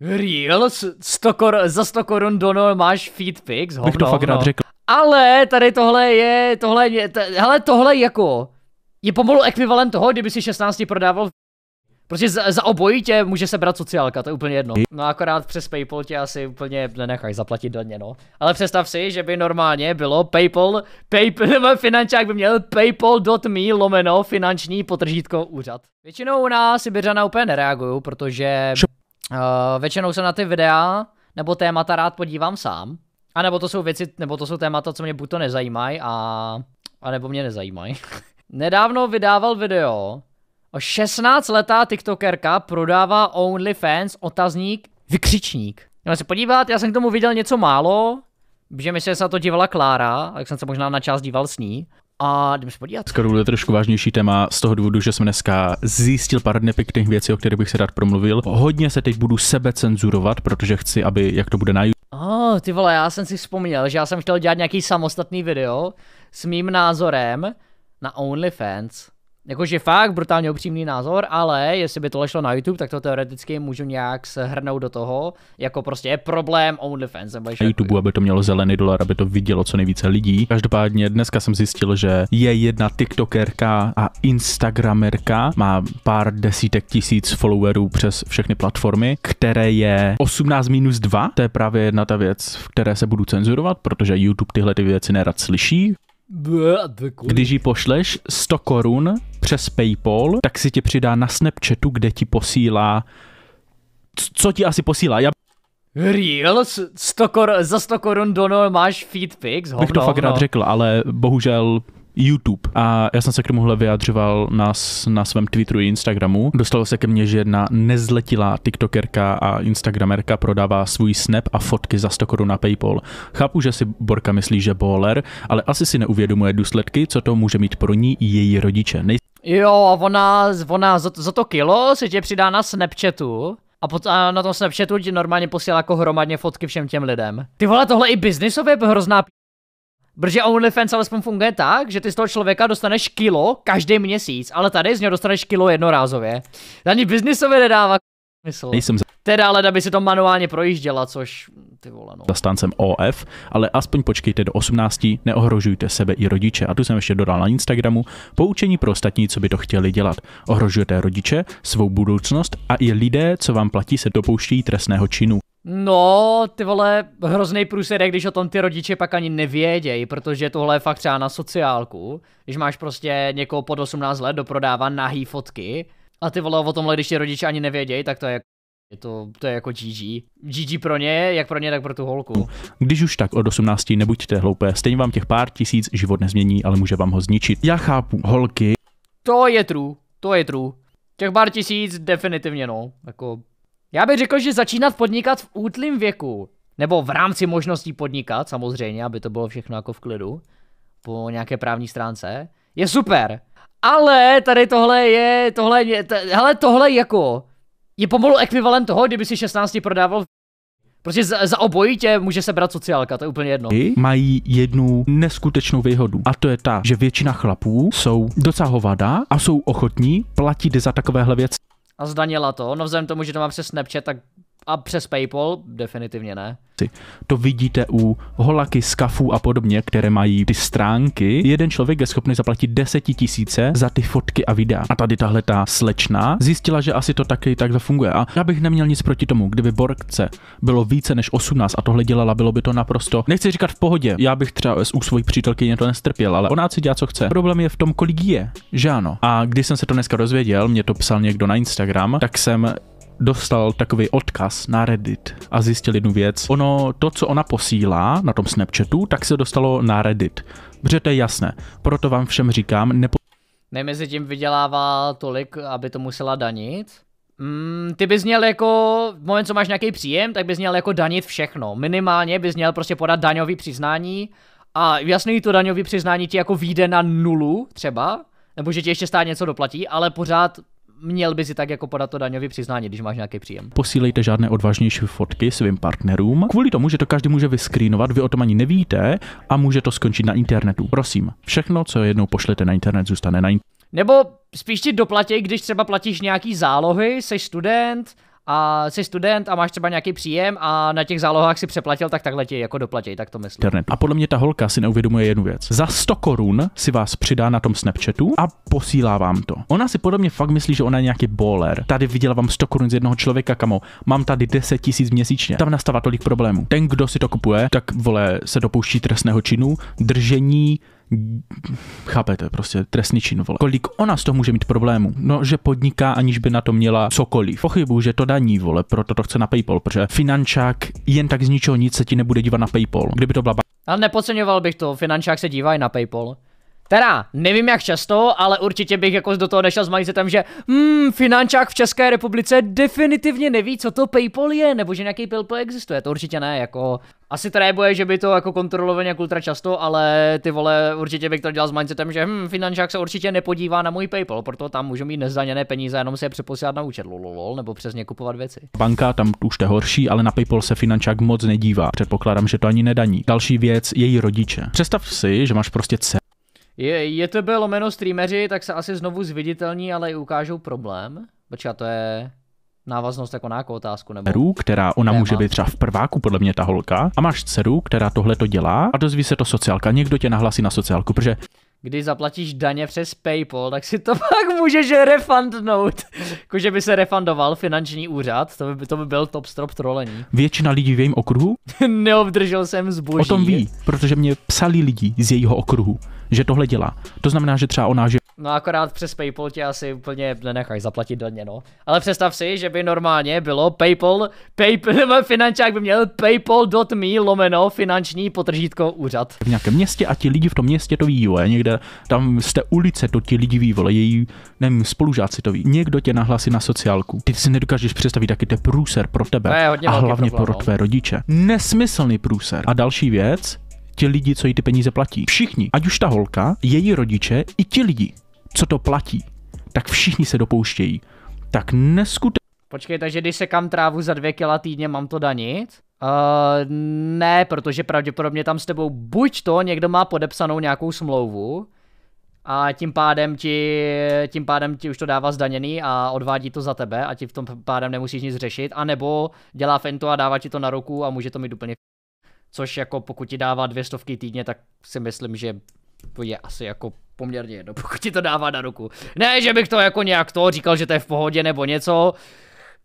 Real? 100 kor- za 100 korun dono máš feed pics? Bych to fakt no, rád no. řekl. Ale tady tohle je, tohle je, t- hele tohle jako, je pomalu ekvivalent toho, kdyby si 16 prodával Prostě za, za obojí tě může brát sociálka, to je úplně jedno. No akorát přes Paypal tě asi úplně nenechají zaplatit daně, no. Ale představ si, že by normálně bylo Paypal, Paypal, finančák by měl paypal.me lomeno finanční potržítko úřad. Většinou na Sibiřana úplně nereagují, protože Uh, většinou se na ty videa nebo témata rád podívám sám. A nebo to jsou věci, nebo to jsou témata, co mě buď to nezajímají a, a nebo mě nezajímají. Nedávno vydával video, o 16 letá tiktokerka prodává OnlyFans otazník vykřičník. Měl no, se podívat, já jsem k tomu viděl něco málo, že mi se na to dívala Klára, tak jsem se možná na část díval s ní. A jdeme se podívat. Skoro je trošku vážnější téma z toho důvodu, že jsem dneska zjistil pár nepěkných věcí, o kterých bych se rád promluvil. Hodně se teď budu sebe cenzurovat, protože chci, aby, jak to bude na Oh, ty vole, já jsem si vzpomněl, že já jsem chtěl dělat nějaký samostatný video s mým názorem na OnlyFans. Jakože fakt brutálně upřímný názor, ale jestli by tohle šlo na YouTube, tak to teoreticky můžu nějak shrnout do toho, jako prostě je problém OnlyFans. Nebo na YouTube, aby to mělo zelený dolar, aby to vidělo co nejvíce lidí. Každopádně dneska jsem zjistil, že je jedna TikTokerka a Instagramerka, má pár desítek tisíc followerů přes všechny platformy, které je 18 minus 2. To je právě jedna ta věc, v které se budu cenzurovat, protože YouTube tyhle ty věci nerad slyší. Když ji pošleš 100 korun přes Paypal, tak si tě přidá na Snapchatu, kde ti posílá... Co ti asi posílá? Já... Real? 100 kor- za 100 korun dono máš feed Bych to fakt rád řekl, ale bohužel YouTube. A já jsem se k tomuhle vyjadřoval na, na svém Twitteru i Instagramu. Dostalo se ke mně, že jedna nezletilá TikTokerka a Instagramerka prodává svůj snap a fotky za 100 korun na PayPal. Chápu, že si Borka myslí, že bowler, ale asi si neuvědomuje důsledky, co to může mít pro ní i její rodiče. Nej... Jo, ona, ona za, to, za to kilo si tě přidá na Snapchatu. A, pot, a na tom Snapchatu ti normálně posílá jako hromadně fotky všem těm lidem. Ty vole, tohle i biznisově hrozná p... Protože OnlyFans alespoň funguje tak, že ty z toho člověka dostaneš kilo každý měsíc, ale tady z něho dostaneš kilo jednorázově. Ani biznisově nedává smysl. Nejsem za... Teda ale aby si to manuálně projížděla, což ty vole no. Zastáncem OF, ale aspoň počkejte do 18, neohrožujte sebe i rodiče. A tu jsem ještě dodal na Instagramu, poučení pro ostatní, co by to chtěli dělat. Ohrožujete rodiče, svou budoucnost a i lidé, co vám platí, se dopouští trestného činu. No, ty vole, hrozný průser když o tom ty rodiče pak ani nevědějí, protože tohle je fakt třeba na sociálku, když máš prostě někoho pod 18 let doprodává nahý fotky a ty vole o tomhle, když ti rodiče ani nevědějí, tak to je je to, to je jako GG. GG pro ně, jak pro ně, tak pro tu holku. Když už tak od 18 nebuďte hloupé, stejně vám těch pár tisíc život nezmění, ale může vám ho zničit. Já chápu, holky. To je true, to je true. Těch pár tisíc definitivně no, jako já bych řekl, že začínat podnikat v útlým věku, nebo v rámci možností podnikat, samozřejmě, aby to bylo všechno jako v klidu, po nějaké právní stránce, je super. Ale tady tohle je, tohle je, t- hele, tohle jako, je pomalu ekvivalent toho, kdyby si 16 prodával Prostě za, za obojí tě může brát sociálka, to je úplně jedno. Mají jednu neskutečnou výhodu a to je ta, že většina chlapů jsou docela hovada a jsou ochotní platit za takovéhle věci a zdanila to. No vzhledem tomu, že to mám přes Snapchat, tak a přes PayPal definitivně ne. To vidíte u holaky, skafů a podobně, které mají ty stránky. Jeden člověk je schopný zaplatit tisíce za ty fotky a videa. A tady tahle ta slečna zjistila, že asi to taky tak funguje. A já bych neměl nic proti tomu, kdyby Borgce bylo více než 18 a tohle dělala, bylo by to naprosto. Nechci říkat v pohodě, já bych třeba u svojí přítelkyně to nestrpěl, ale ona si dělá, co chce. Problém je v tom, kolik je, že ano. A když jsem se to dneska dozvěděl, mě to psal někdo na Instagram, tak jsem dostal takový odkaz na Reddit a zjistil jednu věc. Ono, to, co ona posílá na tom Snapchatu, tak se dostalo na Reddit. Protože to je jasné. Proto vám všem říkám, nepo... Ne, mezi tím vydělává tolik, aby to musela danit? Mm, ty bys měl jako, v moment, co máš nějaký příjem, tak bys měl jako danit všechno. Minimálně bys měl prostě podat daňový přiznání a jasný to daňový přiznání ti jako vyjde na nulu třeba, nebo že ti ještě stát něco doplatí, ale pořád měl by si tak jako podat to daňový přiznání, když máš nějaký příjem. Posílejte žádné odvážnější fotky svým partnerům, kvůli tomu, že to každý může vyskrýnovat, vy o tom ani nevíte a může to skončit na internetu. Prosím, všechno, co jednou pošlete na internet, zůstane na internetu. Nebo spíš ti doplatí, když třeba platíš nějaký zálohy, jsi student, a jsi student a máš třeba nějaký příjem a na těch zálohách si přeplatil, tak takhle ti jako doplatí, tak to myslím. Internet. A podle mě ta holka si neuvědomuje jednu věc. Za 100 korun si vás přidá na tom Snapchatu a posílá vám to. Ona si podle mě fakt myslí, že ona je nějaký baller. Tady viděla vám 100 korun z jednoho člověka, kamo. Mám tady 10 tisíc měsíčně. Tam nastává tolik problémů. Ten, kdo si to kupuje, tak vole se dopouští trestného činu, držení, chápete, prostě trestný čin, vole. Kolik ona z toho může mít problémů? No, že podniká, aniž by na to měla cokoliv. Pochybu, že to daní, vole, proto to chce na PayPal, protože finančák jen tak z ničeho nic se ti nebude dívat na PayPal. Kdyby to byla ba- Ale nepodceňoval bych to, finančák se dívají na PayPal. Teda, nevím jak často, ale určitě bych jako do toho nešel s mindsetem, že hmm, finančák v České republice definitivně neví, co to PayPal je, nebo že nějaký PayPal existuje, to určitě ne, jako... Asi trébuje, že by to jako kontroloval nějak ultra často, ale ty vole, určitě bych to dělal s mindsetem, že hm, finančák se určitě nepodívá na můj PayPal, proto tam můžu mít nezdaněné peníze, jenom se je přeposílat na účet, lololol, nebo přes ně kupovat věci. Banka, tam už je horší, ale na PayPal se finančák moc nedívá. Předpokládám, že to ani nedaní. Další věc, její rodiče. Představ si, že máš prostě dceru je, je to bylo jméno streameři, tak se asi znovu zviditelní, ale i ukážou problém. Počkat, to je návaznost jako nějakou otázku? Nebo... Dceru, která ona Téma. může být třeba v prváku, podle mě ta holka, a máš dceru, která tohle to dělá a dozví se to sociálka. Někdo tě nahlasí na sociálku, protože když zaplatíš daně přes PayPal, tak si to pak můžeš refundnout. Jakože by se refundoval finanční úřad, to by, to by byl top strop trolení. Většina lidí v jejím okruhu? Neobdržel jsem zboží. O tom ví, protože mě psali lidi z jejího okruhu, že tohle dělá. To znamená, že třeba ona, že No akorát přes PayPal tě asi úplně nenecháš zaplatit daně, no. Ale představ si, že by normálně bylo PayPal, PayPal, finančák by měl paypal.me lomeno finanční potržítko úřad. V nějakém městě a ti lidi v tom městě to ví, jo, někde tam z té ulice to ti lidi ví, vole, její, nevím, spolužáci to ví. Někdo tě nahlásí na sociálku. Ty si nedokážeš představit, jaký to je průser pro tebe a hlavně problém, pro no. tvé rodiče. Nesmyslný průser. A další věc, ti lidi, co jí ty peníze platí. Všichni, ať už ta holka, její rodiče, i ti lidi co to platí, tak všichni se dopouštějí. Tak neskutečně. Počkej, takže když se kam trávu za dvě kila týdně, mám to danit? Uh, ne, protože pravděpodobně tam s tebou buď to někdo má podepsanou nějakou smlouvu a tím pádem ti, tím pádem ti už to dává zdaněný a odvádí to za tebe a ti v tom pádem nemusíš nic řešit, anebo dělá fentu a dává ti to na ruku a může to mít úplně Což jako pokud ti dává dvě stovky týdně, tak si myslím, že to je asi jako poměrně jedno, pokud ti to dává na ruku. Ne, že bych to jako nějak to říkal, že to je v pohodě nebo něco,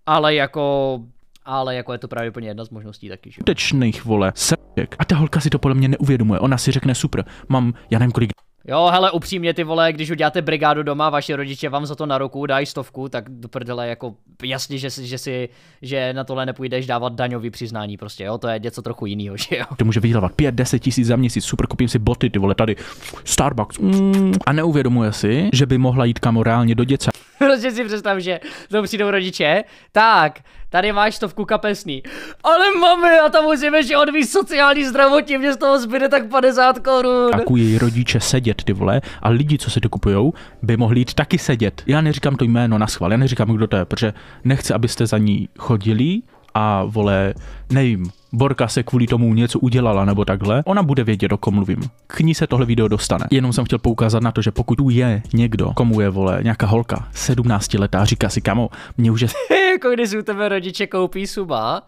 ale jako ale jako je to právě úplně jedna z možností taky, že jo. vole, srdek. A ta holka si to podle mě neuvědomuje, ona si řekne super, mám, já nevím kolik Jo, hele, upřímně ty vole, když uděláte brigádu doma, vaši rodiče vám za to na roku dají stovku, tak do prdele, jako jasně, že, že si, že na tohle nepůjdeš dávat daňový přiznání prostě, jo, to je něco trochu jiného, že jo. To může vydělávat 5, 10 tisíc za měsíc, super, kupím si boty, ty vole, tady, Starbucks, mm, a neuvědomuje si, že by mohla jít kamo reálně do děce. Prostě si představ, že to přijdou rodiče. Tak, tady máš stovku kapesný. Ale mami, a tam musím že odvíz sociální zdravotní, mě z toho zbyde tak 50 korun. Takují rodiče sedět, ty vole, a lidi, co si to kupujou, by mohli jít taky sedět. Já neříkám to jméno na schvál, já neříkám, kdo to je, protože nechci, abyste za ní chodili a vole, nevím, Borka se kvůli tomu něco udělala nebo takhle, ona bude vědět, o kom mluvím. K ní se tohle video dostane. Jenom jsem chtěl poukázat na to, že pokud tu je někdo, komu je vole, nějaká holka, 17 letá, říká si kamo, mě už je... jako když u tebe rodiče koupí suba.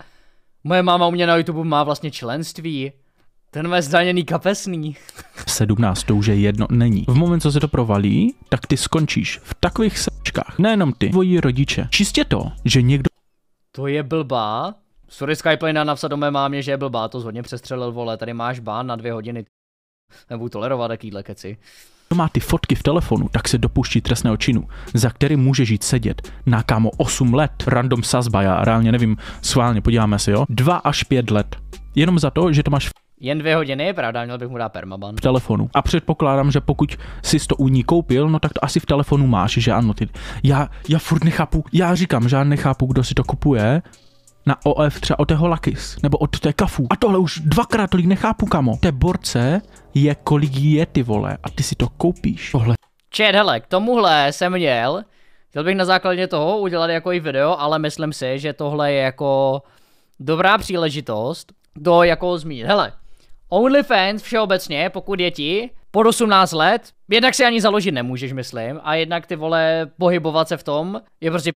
Moje máma u mě na YouTube má vlastně členství. Ten má zdaněný kapesný. 17 to už je jedno, není. V moment, co se to provalí, tak ty skončíš v takových sečkách. Nejenom ty, tvoji rodiče. Čistě to, že někdo... To je blbá, Sorry Skyplane napsat do mé mámě, že je blbá, to zhodně přestřelil, vole, tady máš bán na dvě hodiny. Nebudu tolerovat takýhle keci. Kdo má ty fotky v telefonu, tak se dopuští trestného činu, za který může žít sedět na kámo 8 let. Random sazba, já reálně nevím, schválně, podíváme se, jo? 2 až 5 let. Jenom za to, že to máš jen dvě hodiny je pravda, měl bych mu dát permaban. V telefonu. A předpokládám, že pokud jsi to u ní koupil, no tak to asi v telefonu máš, že ano. Ty. Já, já furt nechápu, já říkám, že já nechápu, kdo si to kupuje, na OF třeba od toho Lakis, nebo od té Kafu. A tohle už dvakrát tolik nechápu, kamo. Té borce je kolik je ty vole a ty si to koupíš. Tohle. Čet, hele, k tomuhle jsem měl, chtěl bych na základě toho udělat jako i video, ale myslím si, že tohle je jako dobrá příležitost do jako zmínit. Hele, OnlyFans všeobecně, pokud je ti po 18 let, jednak si ani založit nemůžeš, myslím, a jednak ty vole pohybovat se v tom je prostě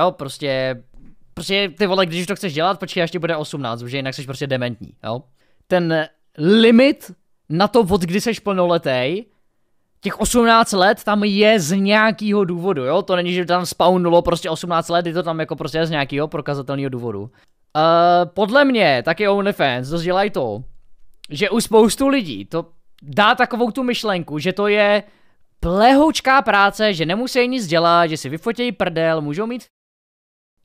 Jo, prostě Prostě ty vole, když to chceš dělat, počkej, až ti bude 18, protože jinak jsi prostě dementní, jo? Ten limit na to, od kdy jsi plnoletý, těch 18 let tam je z nějakého důvodu, jo? To není, že tam spawnulo prostě 18 let, je to tam jako prostě z nějakého prokazatelného důvodu. Uh, podle mě taky OnlyFans dost to, že u spoustu lidí to dá takovou tu myšlenku, že to je plehoučká práce, že nemusí nic dělat, že si vyfotějí prdel, můžou mít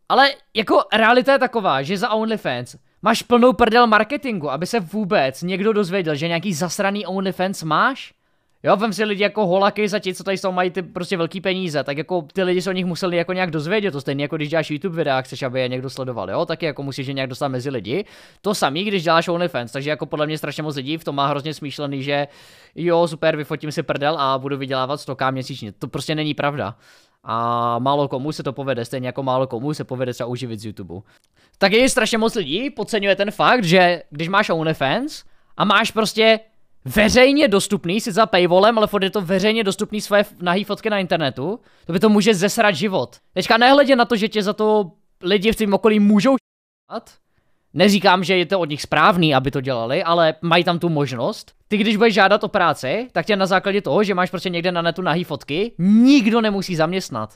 ale jako realita je taková, že za OnlyFans máš plnou prdel marketingu, aby se vůbec někdo dozvěděl, že nějaký zasraný OnlyFans máš. Jo, vem si lidi jako holaky za ti, co tady jsou, mají ty prostě velký peníze, tak jako ty lidi se o nich museli jako nějak dozvědět, to stejně jako když děláš YouTube videa, chceš, aby je někdo sledoval, jo, taky jako musíš je nějak dostat mezi lidi. To samý, když děláš OnlyFans, takže jako podle mě strašně moc lidí v tom má hrozně smýšlený, že jo, super, vyfotím si prdel a budu vydělávat stoká měsíčně. To prostě není pravda a málo komu se to povede, stejně jako málo komu se povede třeba uživit z YouTube. je strašně moc lidí podceňuje ten fakt, že když máš OnlyFans a máš prostě veřejně dostupný, si za paywallem, ale je to veřejně dostupný svoje nahý fotky na internetu, to by to může zesrat život. Teďka nehledě na to, že tě za to lidi v tvém okolí můžou Neříkám, že je to od nich správný, aby to dělali, ale mají tam tu možnost. Ty, když budeš žádat o práci, tak tě na základě toho, že máš prostě někde na netu nahý fotky, nikdo nemusí zaměstnat.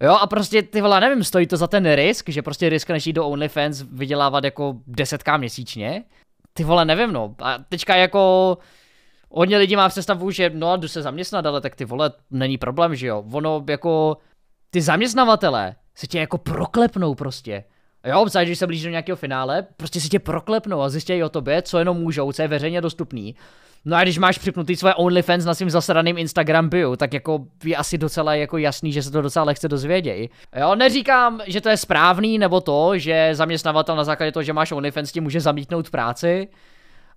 Jo, a prostě ty vole, nevím, stojí to za ten risk, že prostě riskneš jít do OnlyFans vydělávat jako desetká měsíčně. Ty vole, nevím, no. A teďka jako hodně lidí má představu, že no a jdu se zaměstnat, ale tak ty vole, není problém, že jo. Ono jako, ty zaměstnavatele se tě jako proklepnou prostě. Jo, obzvlášť, když se blíží do nějakého finále, prostě si tě proklepnou a zjistějí o tobě, co jenom můžou, co je veřejně dostupný. No a když máš připnutý svoje OnlyFans na svým zasraným Instagram bio, tak jako je asi docela jako jasný, že se to docela lehce dozvědějí. Jo, neříkám, že to je správný, nebo to, že zaměstnavatel na základě toho, že máš OnlyFans, ti může zamítnout práci.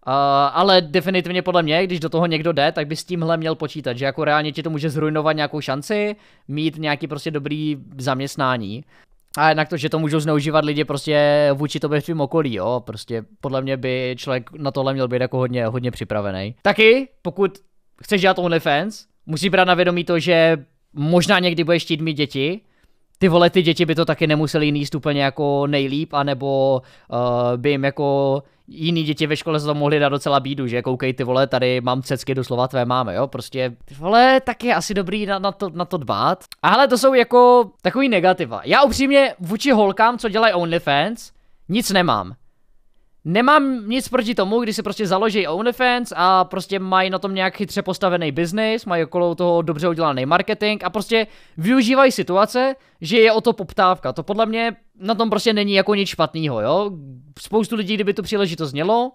Uh, ale definitivně podle mě, když do toho někdo jde, tak by s tímhle měl počítat, že jako reálně ti to může zrujnovat nějakou šanci, mít nějaký prostě dobrý zaměstnání. A jednak to, že to můžou zneužívat lidi prostě vůči tobě v tvým okolí, jo. Prostě podle mě by člověk na tohle měl být jako hodně, hodně připravený. Taky, pokud chceš dělat OnlyFans, musí brát na vědomí to, že možná někdy budeš chtít mít děti, ty vole, ty děti by to taky nemuseli jíst úplně jako nejlíp, anebo uh, by jim jako jiný děti ve škole se to mohli dát docela bídu, že koukej ty vole, tady mám cecky doslova tvé máme, jo, prostě ty vole, tak je asi dobrý na, na, to, na to dbát. A hele, to jsou jako takový negativa. Já upřímně vůči holkám, co dělají OnlyFans, nic nemám. Nemám nic proti tomu, když si prostě založí OnlyFans a prostě mají na tom nějak chytře postavený biznis, mají okolo toho dobře udělaný marketing a prostě využívají situace, že je o to poptávka. To podle mě na tom prostě není jako nic špatného, jo. Spoustu lidí, kdyby tu příležitost mělo,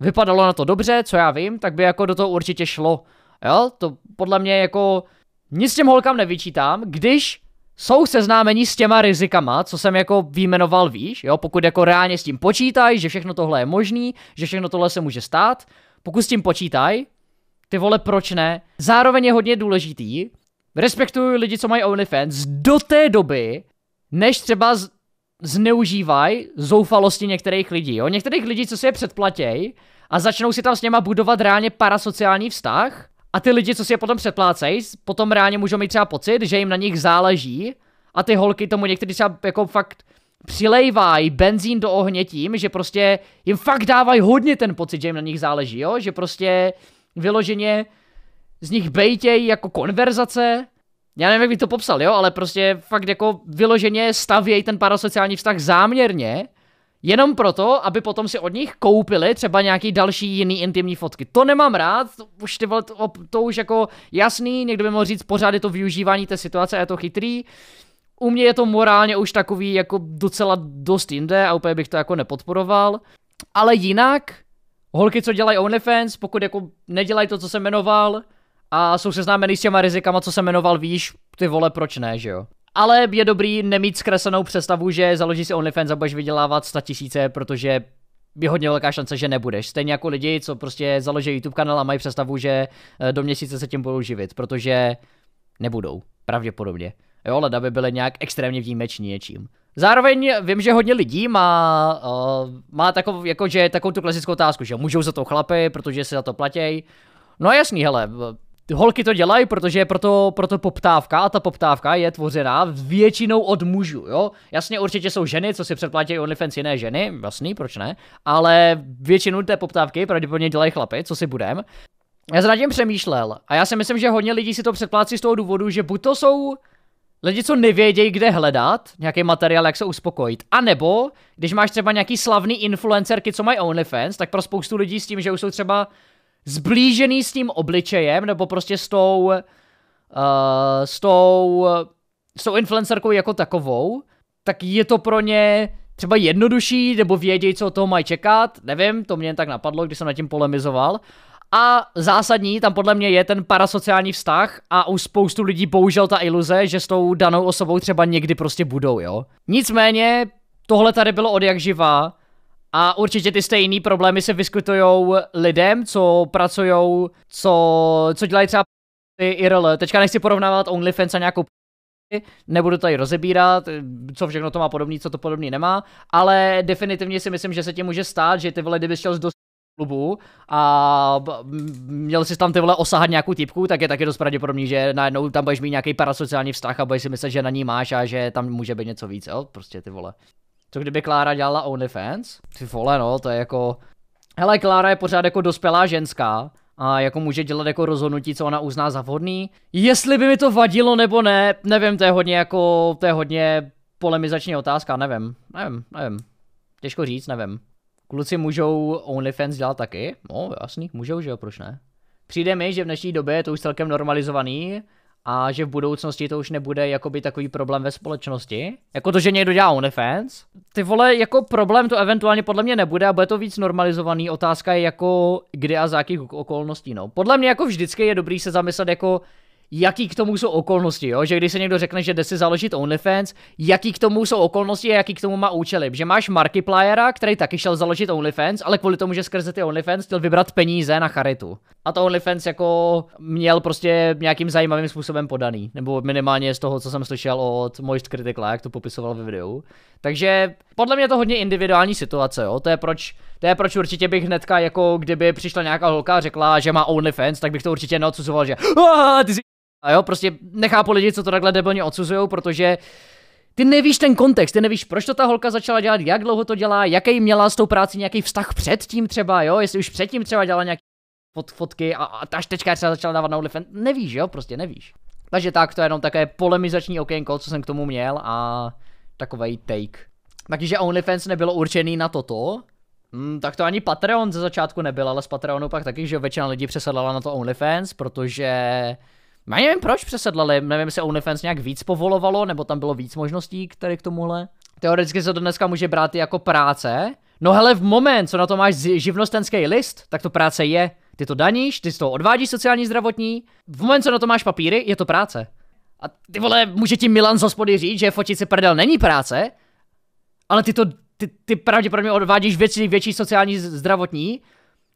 vypadalo na to dobře, co já vím, tak by jako do toho určitě šlo. Jo, to podle mě jako nic těm holkám nevyčítám, když jsou seznámení s těma rizikama, co jsem jako výjmenoval výš, jo, pokud jako reálně s tím počítaj, že všechno tohle je možný, že všechno tohle se může stát, pokud s tím počítaj, ty vole, proč ne? Zároveň je hodně důležitý, respektuju lidi, co mají OnlyFans, do té doby, než třeba z- zneužívají zoufalosti některých lidí, jo? Některých lidí, co si je předplatěj a začnou si tam s něma budovat reálně parasociální vztah a ty lidi, co si je potom přeplácejí, potom reálně můžou mít třeba pocit, že jim na nich záleží a ty holky tomu někteří třeba jako fakt přilejvají benzín do ohně tím, že prostě jim fakt dávají hodně ten pocit, že jim na nich záleží, jo? Že prostě vyloženě z nich bejtějí jako konverzace. Já nevím, jak bych to popsal, jo, ale prostě fakt jako vyloženě stavějí ten parasociální vztah záměrně, Jenom proto, aby potom si od nich koupili třeba nějaký další jiný intimní fotky. To nemám rád, už ty vole, to, to už jako jasný, někdo by mohl říct, pořád je to využívání té situace a je to chytrý. U mě je to morálně už takový jako docela dost jinde a úplně bych to jako nepodporoval. Ale jinak, holky, co dělají OnlyFans, pokud jako nedělají to, co jsem jmenoval, a jsou seznámený s těma rizikama, co jsem jmenoval víš, ty vole, proč ne, že jo? Ale je dobrý nemít zkresenou představu, že založíš si OnlyFans a budeš vydělávat 100 tisíce, protože je hodně velká šance, že nebudeš. Stejně jako lidi, co prostě založí YouTube kanál a mají představu, že eh, do měsíce se tím budou živit, protože nebudou, pravděpodobně. Jo, leda by byly nějak extrémně výjimeční něčím. Zároveň vím, že hodně lidí má, uh, má takov, jako, že, takovou tu klasickou otázku, že můžou za to chlapy, protože si za to platí, No jasný, hele, holky to dělají, protože je proto, proto poptávka a ta poptávka je tvořená většinou od mužů, jo. Jasně, určitě jsou ženy, co si předplatí OnlyFans jiné ženy, jasný, proč ne, ale většinu té poptávky pravděpodobně dělají chlapy, co si budem. Já jsem nad tím přemýšlel a já si myslím, že hodně lidí si to předplácí z toho důvodu, že buď to jsou lidi, co nevědějí, kde hledat nějaký materiál, jak se uspokojit. A nebo, když máš třeba nějaký slavný influencerky, co mají OnlyFans, tak pro spoustu lidí s tím, že už jsou třeba zblížený s tím obličejem, nebo prostě s tou, uh, s tou, s tou influencerkou jako takovou, tak je to pro ně třeba jednodušší, nebo vědějí, co od toho mají čekat, nevím, to mě jen tak napadlo, když jsem nad tím polemizoval. A zásadní tam podle mě je ten parasociální vztah a u spoustu lidí bohužel ta iluze, že s tou danou osobou třeba někdy prostě budou, jo. Nicméně, tohle tady bylo od jak živá, a určitě ty stejné problémy se vyskytují lidem, co pracují, co, co dělají třeba ty IRL. Teďka nechci porovnávat OnlyFans a nějakou nebudu tady rozebírat, co všechno to má podobný, co to podobný nemá, ale definitivně si myslím, že se ti může stát, že ty vole, kdyby šel do klubu a měl jsi tam ty vole osahat nějakou typku, tak je taky dost pravděpodobný, že najednou tam budeš mít nějaký parasociální vztah a budeš si myslet, že na ní máš a že tam může být něco víc, jo? prostě ty vole. Co kdyby Klára dělala OnlyFans? Ty vole, no, to je jako... Hele, Klára je pořád jako dospělá ženská a jako může dělat jako rozhodnutí, co ona uzná za vhodný. Jestli by mi to vadilo nebo ne, nevím, to je hodně jako, to je hodně polemizační otázka, nevím, nevím, nevím. Těžko říct, nevím. Kluci můžou OnlyFans dělat taky? No, jasný, můžou, že jo, proč ne? Přijde mi, že v dnešní době je to už celkem normalizovaný, a že v budoucnosti to už nebude jakoby takový problém ve společnosti. Jako to, že někdo dělá OnlyFans. Ty vole, jako problém to eventuálně podle mě nebude a bude to víc normalizovaný. Otázka je jako kdy a za jakých okolností, no. Podle mě jako vždycky je dobrý se zamyslet jako jaký k tomu jsou okolnosti, jo? že když se někdo řekne, že jde si založit OnlyFans, jaký k tomu jsou okolnosti a jaký k tomu má účely. Že máš Markiplayera, který taky šel založit OnlyFans, ale kvůli tomu, že skrze ty OnlyFans chtěl vybrat peníze na charitu a to OnlyFans jako měl prostě nějakým zajímavým způsobem podaný, nebo minimálně z toho, co jsem slyšel od Moist Critical, jak to popisoval ve videu. Takže podle mě to hodně individuální situace, jo, to je proč, to je proč určitě bych hnedka jako kdyby přišla nějaká holka a řekla, že má OnlyFans, tak bych to určitě neodsuzoval, že ty jsi... A jo, prostě nechápu lidi, co to takhle debilně odsuzují, protože ty nevíš ten kontext, ty nevíš, proč to ta holka začala dělat, jak dlouho to dělá, jaký měla s tou práci nějaký vztah předtím třeba, jo, jestli už předtím třeba dělala nějaký fot, fotky a, a ta štečka třeba začala dávat na OnlyFans, nevíš jo, prostě nevíš. Takže tak, to je jenom také polemizační okénko, co jsem k tomu měl a takovej take. Takže OnlyFans nebylo určený na toto, Mm, tak to ani Patreon ze začátku nebyl, ale z Patreonu pak taky, že většina lidí přesedlala na to OnlyFans, protože... Já nevím, proč přesedlali, nevím, jestli OnlyFans nějak víc povolovalo, nebo tam bylo víc možností které k tomuhle. Teoreticky se to dneska může brát i jako práce. No hele, v moment, co na to máš živnostenský list, tak to práce je. Ty to daníš, ty z toho odvádíš sociální zdravotní. V momentu, co na to máš papíry, je to práce. A ty vole, může ti Milan z hospody říct, že fotit si prdel není práce, ale ty to, ty, ty pravděpodobně odvádíš větší, větší sociální zdravotní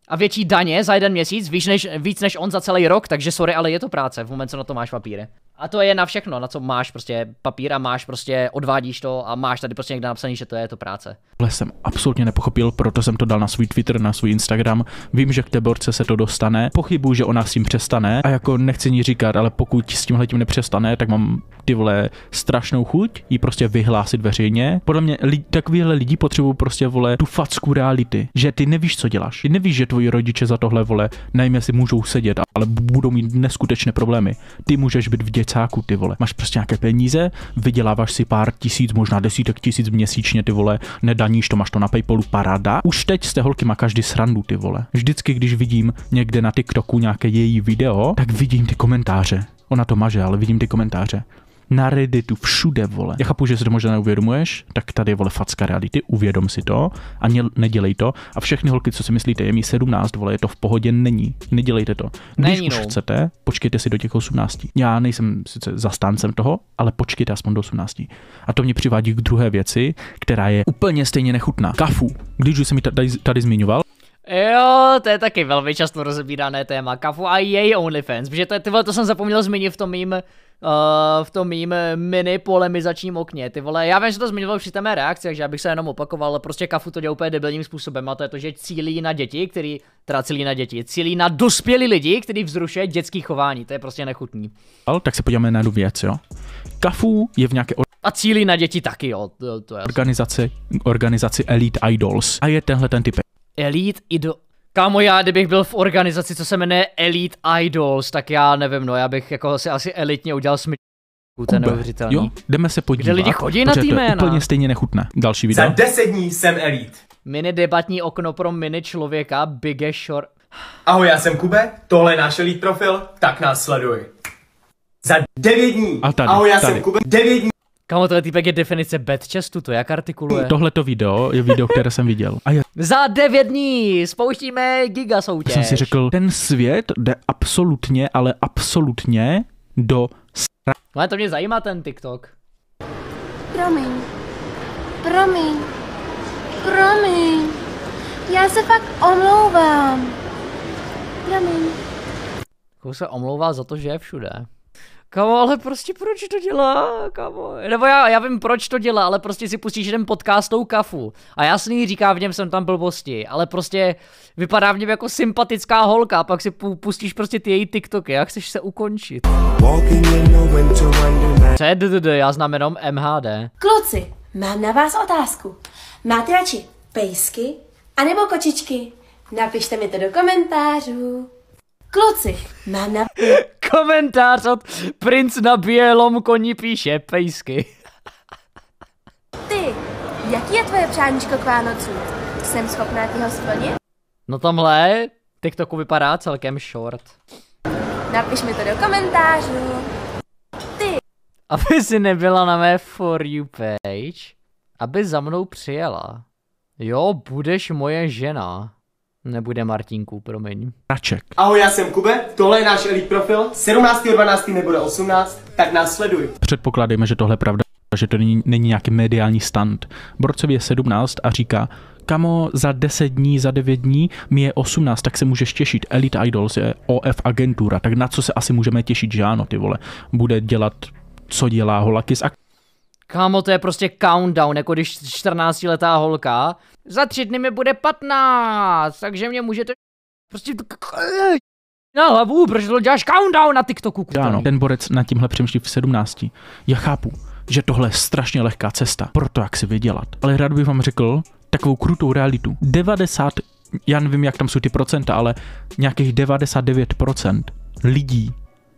a větší daně za jeden měsíc, víc než, víc než on za celý rok, takže sorry, ale je to práce v momentu, co na to máš papíry. A to je na všechno, na co máš prostě papír a máš prostě, odvádíš to a máš tady prostě někde napsaný, že to je to práce. Tohle jsem absolutně nepochopil, proto jsem to dal na svůj Twitter, na svůj Instagram. Vím, že k teborce se to dostane, pochybuju, že ona s tím přestane a jako nechci ní říkat, ale pokud s tímhle tím nepřestane, tak mám ty vole strašnou chuť ji prostě vyhlásit veřejně. Podle mě lidi, takovýhle lidi potřebují prostě vole tu facku reality, že ty nevíš, co děláš. Ty nevíš, že tvoji rodiče za tohle vole najmě si můžou sedět, ale budou mít neskutečné problémy. Ty můžeš být v děcáku, ty vole. Máš prostě nějaké peníze, vyděláváš si pár tisíc, možná desítek tisíc měsíčně, ty vole, nedaníš to, máš to na PayPalu, paráda. Už teď z té holky má každý srandu, ty vole. Vždycky, když vidím někde na TikToku nějaké její video, tak vidím ty komentáře. Ona to maže, ale vidím ty komentáře na Redditu, všude, vole. Já chápu, že si to možná neuvědomuješ, tak tady je, vole, facka reality, uvědom si to a ne nedělej to. A všechny holky, co si myslíte, je mi 17, vole, je to v pohodě, není. Nedělejte to. Když není, už no. chcete, počkejte si do těch 18. Já nejsem sice zastáncem toho, ale počkejte aspoň do 18. A to mě přivádí k druhé věci, která je úplně stejně nechutná. Kafu. Když už jsem ji tady, tady zmiňoval, Jo, to je taky velmi často rozebírané téma, kafu a její OnlyFans, protože to, ty vole, to jsem zapomněl zmínit v tom mým, uh, v tom mým mini polemizačním okně, ty vole, já vím, že to zmiňoval při té mé reakci, takže já bych se jenom opakoval, ale prostě kafu to dělá úplně debilním způsobem a to je to, že cílí na děti, který, teda cílí na děti, cílí na dospělí lidi, který vzrušuje dětský chování, to je prostě nechutný. Tak se podíváme na jednu věc, jo. Kafu je v nějaké a cílí na děti taky, jo, to, to je organizaci, organizaci Elite Idols a je tenhle ten typ. Elite Idol... Kámo, já kdybych byl v organizaci, co se jmenuje Elite Idols, tak já nevím, no, já bych jako si asi elitně udělal smyč. Kube, Jo, jdeme se podívat. Kde lidi chodí na ty jména. úplně stejně nechutné. Další video. Za 10 dní jsem elit. Mini debatní okno pro mini člověka, Bigge Short. Ahoj, já jsem Kube, tohle je náš elit profil, tak nás sleduj. Za 9 dní. A tady, Ahoj, já tady. jsem Kube, 9 dní. Kamo, tohle týpek je definice chestu, to jak artikuluje? Hm, tohle to video je video, které jsem viděl. A je... Za devět dní spouštíme giga soutěž. Jsem si řekl, ten svět jde absolutně, ale absolutně do sra... Ale to mě zajímá ten TikTok. Promiň. Promiň. Promiň. Já se fakt omlouvám. Promiň. Kou se omlouvá za to, že je všude. Kamo, ale prostě proč to dělá, kamo? Nebo já, já vím, proč to dělá, ale prostě si pustíš jeden podcast tou kafu. A jasný, říká v něm jsem tam blbosti, ale prostě vypadá v něm jako sympatická holka, a pak si pustíš prostě ty její TikToky, jak chceš se ukončit. Co je já znám jenom MHD. Kluci, mám na vás otázku. Máte radši pejsky anebo kočičky? Napište mi to do komentářů. Kluci, na na... Komentář od princ na bělom koni píše pejsky. Ty, jaký je tvoje přáníčko k Vánocu? Jsem schopná ti ho splnit? No tamhle, TikToku vypadá celkem short. Napiš mi to do komentářů. Ty. Aby si nebyla na mé For You page, aby za mnou přijela. Jo, budeš moje žena. Nebude Martinku, promiň. Raček. Ahoj, já jsem Kube, tohle je náš Elite Profil, 12. nebude 18, tak nás sleduj. Předpokládejme, že tohle je pravda, že to není, není nějaký mediální stand. Borcovi je 17 a říká, kamo, za 10 dní, za 9 dní, mi je 18, tak se můžeš těšit. Elite Idols je OF agentura, tak na co se asi můžeme těšit, že ano, ty vole. Bude dělat, co dělá z ak- Kámo, to je prostě countdown, jako když 14-letá holka. Za tři dny mi bude 15, takže mě můžete... Prostě... Na hlavu, proč to děláš countdown na TikToku? Ano, ten borec na tímhle přemýšlí v 17. Já chápu, že tohle je strašně lehká cesta pro to, jak si vydělat. Ale rád bych vám řekl takovou krutou realitu. 90, já nevím, jak tam jsou ty procenta, ale nějakých 99% lidí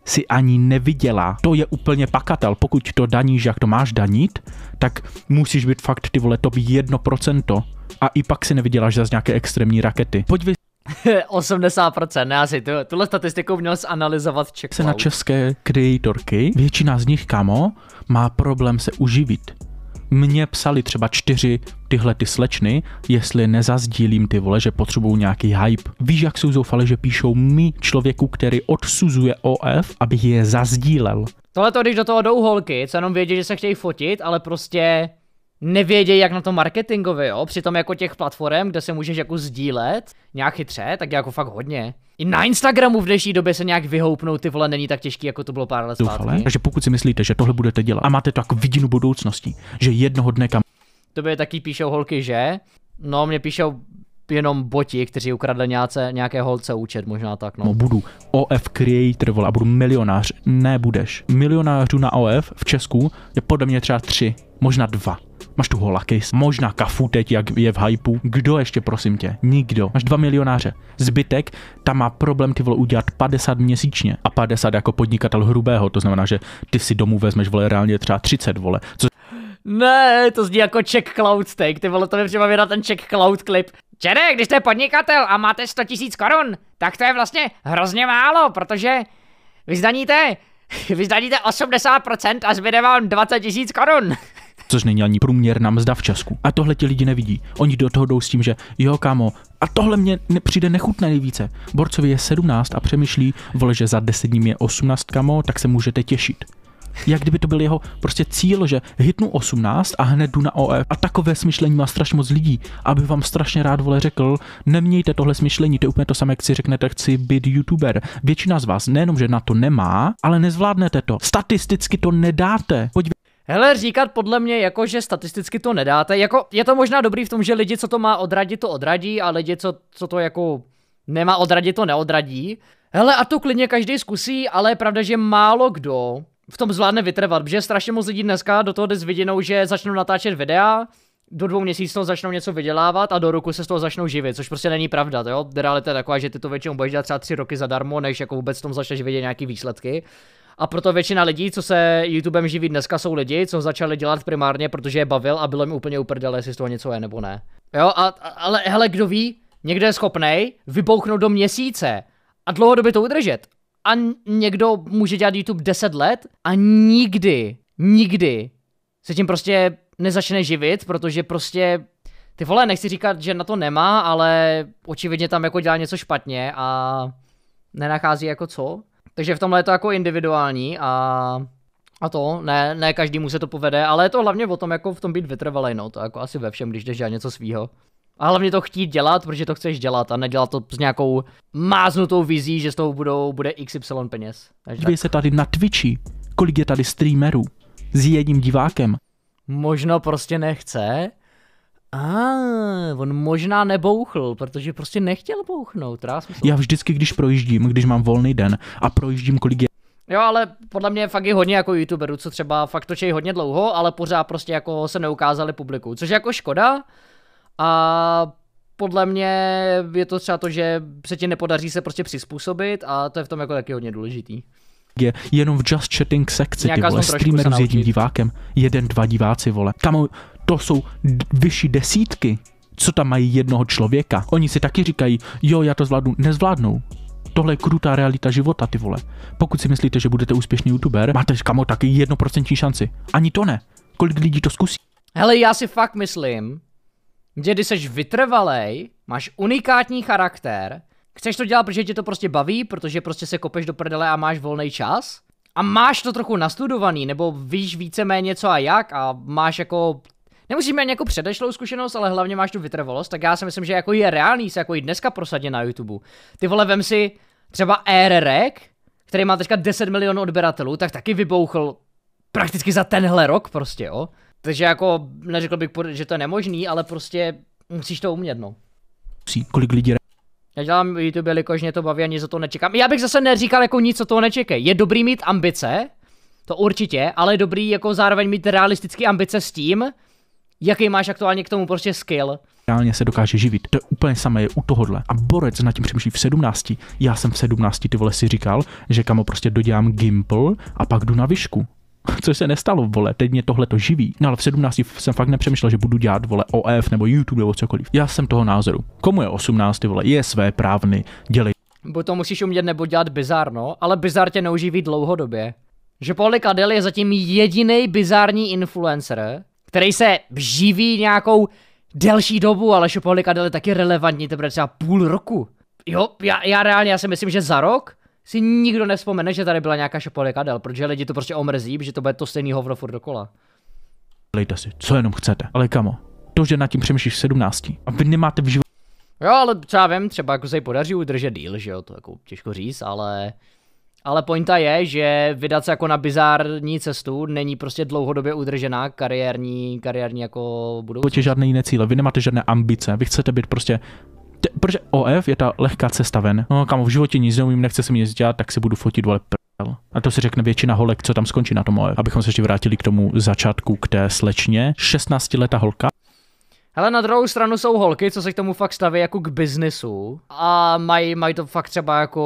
si ani neviděla. To je úplně pakatel. Pokud to daníš, jak to máš danit, tak musíš být fakt ty vole jedno procento, a i pak si neviděla, že zase nějaké extrémní rakety. vy... 80%, ne asi, tu, tuhle statistiku měl zanalizovat Czech Se na české kreatorky, většina z nich, kamo, má problém se uživit mě psali třeba čtyři tyhle ty slečny, jestli nezazdílím ty vole, že potřebují nějaký hype. Víš, jak jsou zoufali, že píšou mi člověku, který odsuzuje OF, abych je zazdílel. Tohle to, když do toho jdou holky, co jenom vědí, že se chtějí fotit, ale prostě nevědějí, jak na to marketingově, jo? Přitom jako těch platform, kde se můžeš jako sdílet nějak chytře, tak je jako fakt hodně. I na Instagramu v dnešní době se nějak vyhoupnout ty vole není tak těžký, jako to bylo pár let zpátky. Takže pokud si myslíte, že tohle budete dělat a máte to jako vidinu budoucnosti, že jednoho dne kam... Tobě taky píšou holky, že? No, mě píšou jenom boti, kteří ukradli nějaké, nějaké holce účet, možná tak. No. no budu OF creator, vole, a budu milionář. Nebudeš. Milionářů na OF v Česku je podle mě třeba tři, možná dva. Máš tu Holakis, možná Kafu teď, jak je v hypeu. Kdo ještě, prosím tě? Nikdo. Máš dva milionáře. Zbytek tam má problém ty vole udělat 50 měsíčně a 50 jako podnikatel hrubého. To znamená, že ty si domů vezmeš vole reálně třeba 30 vole. Co ne, to zní jako check cloud steak, ty vole, to mi na ten check cloud klip. Čere, když jste podnikatel a máte 100 tisíc korun, tak to je vlastně hrozně málo, protože vy zdaníte, vy zdaníte 80% a zbyde vám 20 tisíc korun což není ani průměrná mzda v Česku. A tohle ti lidi nevidí. Oni do toho jdou s tím, že jo, kámo, a tohle mě přijde nechutné nejvíce. Borcovi je 17 a přemýšlí, vole, že za 10 dní je 18, kamo, tak se můžete těšit jak kdyby to byl jeho prostě cíl, že hitnu 18 a hned jdu na OE A takové smyšlení má strašně moc lidí, aby vám strašně rád vole řekl, nemějte tohle smyšlení, to je úplně to samé, jak si řeknete, chci být youtuber. Většina z vás nejenom, že na to nemá, ale nezvládnete to. Statisticky to nedáte. Podívejte Hele, říkat podle mě jako, že statisticky to nedáte, jako je to možná dobrý v tom, že lidi, co to má odradit, to odradí a lidi, co, co to jako nemá odradit, to neodradí. Hele, a to klidně každý zkusí, ale je pravda, že málo kdo v tom zvládne vytrvat, protože strašně moc lidí dneska do toho jde s vidinou, že začnou natáčet videa, do dvou měsíců začnou něco vydělávat a do roku se z toho začnou živit, což prostě není pravda, to jo? Realita je taková, že ty to většinou budeš dělat třeba tři roky zadarmo, než jako vůbec v tom začneš vidět nějaký výsledky. A proto většina lidí, co se YouTubem živí dneska, jsou lidi, co začali dělat primárně, protože je bavil a bylo mi úplně uprdele, jestli z toho něco je nebo ne. Jo, a, a, ale hele, kdo ví, někdo je schopný vybouchnout do měsíce a dlouhodobě to udržet. A někdo může dělat YouTube 10 let a nikdy, nikdy se tím prostě nezačne živit, protože prostě ty vole, nechci říkat, že na to nemá, ale očividně tam jako dělá něco špatně a nenachází jako co. Takže v tomhle je to jako individuální a, a to, ne, ne každému se to povede, ale je to hlavně o tom, jako v tom být vytrvalý, no, to jako asi ve všem, když jdeš dělat něco svýho. A hlavně to chtít dělat, protože to chceš dělat a nedělat to s nějakou máznutou vizí, že z toho budou, bude XY peněz. Dívej se tady na Twitchi, kolik je tady streamerů s jedním divákem. Možno prostě nechce, a ah, on možná nebouchl, protože prostě nechtěl bouchnout. Já vždycky, když projíždím, když mám volný den a projíždím, kolik je Jo, ale podle mě fakt je hodně jako youtuberů, co třeba fakt točí hodně dlouho, ale pořád prostě jako se neukázali publiku, což je jako škoda. A podle mě je to třeba to, že se ti nepodaří se prostě přizpůsobit a to je v tom jako taky hodně důležitý je jenom v Just Chatting sekci, ty vole, streameru s jedním divákem. Jeden, dva diváci, vole. Kamo, to jsou vyšší desítky, co tam mají jednoho člověka. Oni si taky říkají, jo, já to zvládnu, nezvládnou. Tohle je krutá realita života, ty vole. Pokud si myslíte, že budete úspěšný youtuber, máte kamo taky jednoprocentní šanci. Ani to ne. Kolik lidí to zkusí? Hele, já si fakt myslím, že když jsi vytrvalej, máš unikátní charakter, Chceš to dělat, protože tě to prostě baví, protože prostě se kopeš do prdele a máš volný čas? A máš to trochu nastudovaný, nebo víš víceméně co a jak a máš jako Nemusíš mít nějakou předešlou zkušenost, ale hlavně máš tu vytrvalost, tak já si myslím, že jako je reálný se jako i dneska prosadit na YouTube. Ty vole, vem si třeba Airrek, který má teďka 10 milionů odběratelů, tak taky vybouchl prakticky za tenhle rok prostě, jo. Takže jako neřekl bych, že to je nemožný, ale prostě musíš to umět, no. Kolik lidí já dělám YouTube, jelikož mě to baví a nic za to nečekám. Já bych zase neříkal jako nic, co toho nečekej. Je dobrý mít ambice, to určitě, ale je dobrý jako zároveň mít realistické ambice s tím, jaký máš aktuálně k tomu prostě skill. Reálně se dokáže živit. To je úplně samé je u tohohle. A borec na tím přemýšlí v 17. Já jsem v 17 ty vole si říkal, že kamo prostě dodělám gimpl a pak jdu na výšku což se nestalo, vole, teď mě tohle to živí. No ale v 17 jsem fakt nepřemýšlel, že budu dělat, vole, OF nebo YouTube nebo cokoliv. Já jsem toho názoru. Komu je 18, vole, je své právny, dělej. Bo to musíš umět nebo dělat bizarno, no, ale bizar tě neuživí dlouhodobě. Že Pauli Kadel je zatím jediný bizarní influencer, který se živí nějakou delší dobu, ale že Pauli Kadel je taky relevantní, teprve třeba půl roku. Jo, já, já reálně, já si myslím, že za rok si nikdo nespomene, že tady byla nějaká šopa kadel, protože lidi to prostě omrzí, že to bude to stejný hovno furt dokola. Dělejte si, co jenom chcete, ale kamo, to, že nad tím přemýšlíš v 17 a vy nemáte v životě. Jo, ale třeba vím, třeba jako se jí podaří udržet díl, že jo, to jako těžko říct, ale... Ale pointa je, že vydat se jako na bizární cestu není prostě dlouhodobě udržená kariérní, kariérní jako budoucí. Žádné jiné cíle, vy nemáte žádné ambice, vy chcete být prostě te, protože OF je ta lehká cesta ven. No, kam v životě nic neumím, nechce se mi nic dělat, tak si budu fotit, vole, prdel. A to si řekne většina holek, co tam skončí na tom OF. Abychom se ještě vrátili k tomu začátku, k té slečně. 16-letá holka, Hele, na druhou stranu jsou holky, co se k tomu fakt staví jako k biznesu a mají, mají to fakt třeba jako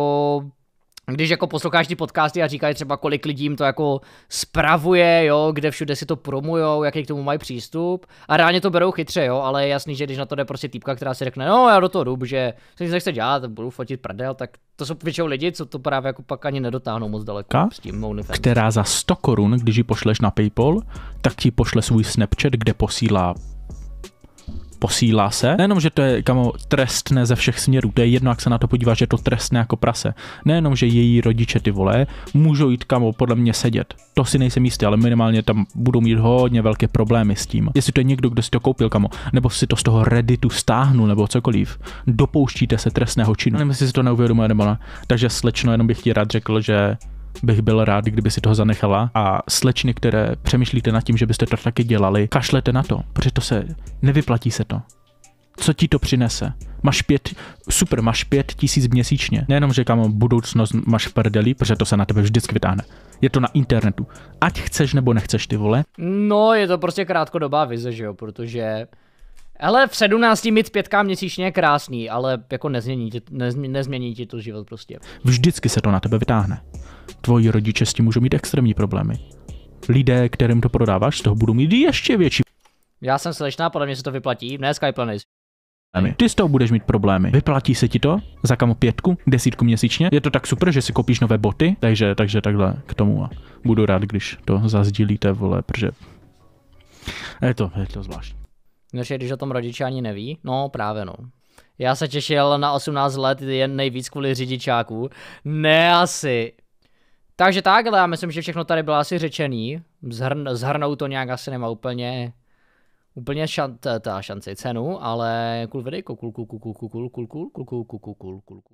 když jako posloucháš ty podcasty a říkají třeba, kolik lidí jim to jako spravuje, jo, kde všude si to promujou, jaký k tomu mají přístup. A reálně to berou chytře, jo, ale je jasný, že když na to jde prostě týpka, která si řekne, no já do toho dub, že se nic nechce dělat, budu fotit prdel, tak to jsou většinou lidi, co to právě jako pak ani nedotáhnou moc daleko Ka? s tím OnlyFans. Která za 100 korun, když ji pošleš na Paypal, tak ti pošle svůj Snapchat, kde posílá posílá se. Nejenom, že to je kamo trestné ze všech směrů, to je jedno, jak se na to podíváš, že je to trestné jako prase. Nejenom, že její rodiče ty vole, můžou jít kamo podle mě sedět. To si nejsem jistý, ale minimálně tam budou mít hodně velké problémy s tím. Jestli to je někdo, kdo si to koupil kamo, nebo si to z toho Redditu stáhnu nebo cokoliv, dopouštíte se trestného činu. Nevím, jestli si to neuvědomuje nebo ne. Takže slečno, jenom bych ti rád řekl, že bych byl rád, kdyby si toho zanechala. A slečny, které přemýšlíte nad tím, že byste to taky dělali, kašlete na to, protože to se nevyplatí se to. Co ti to přinese? Máš pět, super, máš pět tisíc měsíčně. Nejenom, že kam budoucnost máš v prdeli, protože to se na tebe vždycky vytáhne. Je to na internetu. Ať chceš nebo nechceš ty vole. No, je to prostě krátkodobá vize, že jo, protože ale v 17 mít pětka měsíčně je krásný, ale jako nezmění ti, nezmění ti to život prostě. Vždycky se to na tebe vytáhne. Tvoji rodiče s tím můžou mít extrémní problémy. Lidé, kterým to prodáváš, z toho budou mít ještě větší. Já jsem slečná, podle mě se to vyplatí, ne Skyplanis. Ty z toho budeš mít problémy. Vyplatí se ti to? Za kamo pětku, desítku měsíčně? Je to tak super, že si koupíš nové boty, takže, takže takhle k tomu a budu rád, když to zazdílíte, vole, protože je to, je to zvláštní. No, že když o tom rodiče ani neví? No, právě no. Já se těšil na 18 let jen nejvíc kvůli řidičáků. Ne asi. Takže takhle, já myslím, že všechno tady bylo asi řečený. Zhrn, zhrnout to nějak asi nemá úplně úplně šan, ta šanci cenu, ale cool videjko, kul, kul, kul, kul, kul, kul, kul, kul, kul, kul, kul, kul, kul.